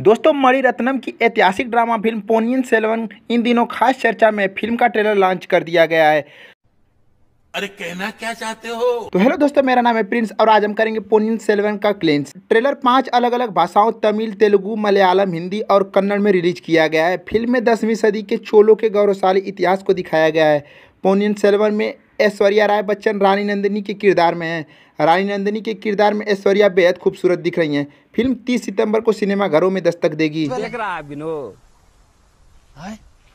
दोस्तों मणि रत्नम की ऐतिहासिक ड्रामा फिल्म पोनियन सेलवन इन दिनों खास चर्चा में फिल्म का ट्रेलर लॉन्च कर दिया गया है अरे कहना क्या चाहते हो तो हेलो दोस्तों मेरा नाम है प्रिंस और आज हम करेंगे पोनियन सेलवन का क्लेंस ट्रेलर पांच अलग अलग भाषाओं तमिल तेलुगु मलयालम हिंदी और कन्नड़ में रिलीज किया गया है फिल्म में दसवीं सदी के चोलों के गौरवशाली इतिहास को दिखाया गया है पोनियन सेलवन में ऐश्वर्या राय बच्चन रानी नंदिनी के किरदार में हैं रानी नंदिनी के किरदार में ऐश्वर्या बेहद खूबसूरत दिख रही हैं फिल्म 30 सितंबर को घरों में दस्तक देगी देख रहा है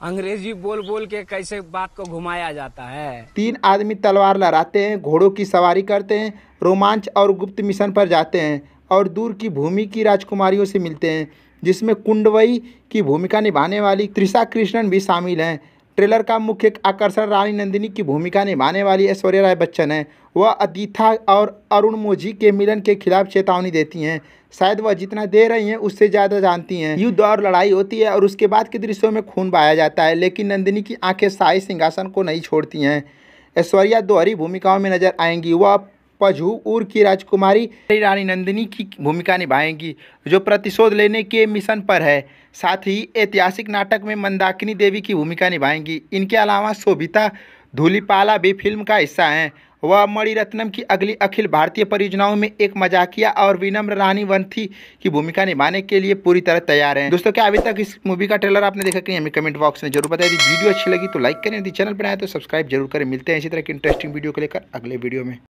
अंग्रेजी बोल बोल के कैसे बात को घुमाया जाता है तीन आदमी तलवार लहराते हैं घोड़ों की सवारी करते हैं रोमांच और गुप्त मिशन पर जाते हैं और दूर की भूमि की राजकुमारियों से मिलते हैं जिसमें कुंडवई की भूमिका निभाने वाली त्रिषा कृष्णन भी शामिल हैं ट्रेलर का मुख्य आकर्षण रानी नंदिनी की भूमिका निभाने वाली ऐश्वर्या राय बच्चन है वह अदिथा और अरुण मोझी के मिलन के खिलाफ चेतावनी देती हैं शायद वह जितना दे रही हैं उससे ज़्यादा जानती हैं युद्ध और लड़ाई होती है और उसके बाद के दृश्यों में खून बहाया जाता है लेकिन नंदिनी की आंखें शाही सिंहासन को नहीं छोड़ती हैं ऐश्वर्या दोहरी भूमिकाओं में नजर आएंगी वह पजू उर की राजकुमारी रानी नंदिनी की भूमिका निभाएंगी जो प्रतिशोध लेने के मिशन पर है साथ ही ऐतिहासिक नाटक में मंदाकिनी देवी की भूमिका निभाएंगी इनके अलावा शोभिता धूलीपाला भी फिल्म का हिस्सा हैं वह मणिरत्नम की अगली अखिल भारतीय परियोजनाओं में एक मजाकिया और विनम्र रानी वंथी की भूमिका निभाने के लिए पूरी तरह तैयार हैं दोस्तों क्या अभी तक इस मूवी का ट्रेलर आपने देखा कि हमें कमेंट बॉक्स में जरूर बताया वीडियो अच्छी लगी तो लाइक करें यदि चैनल बनाए तो सब्सक्राइब जरूर करें मिलते हैं इसी तरह की इंटरेस्टिंग वीडियो को लेकर अगले वीडियो में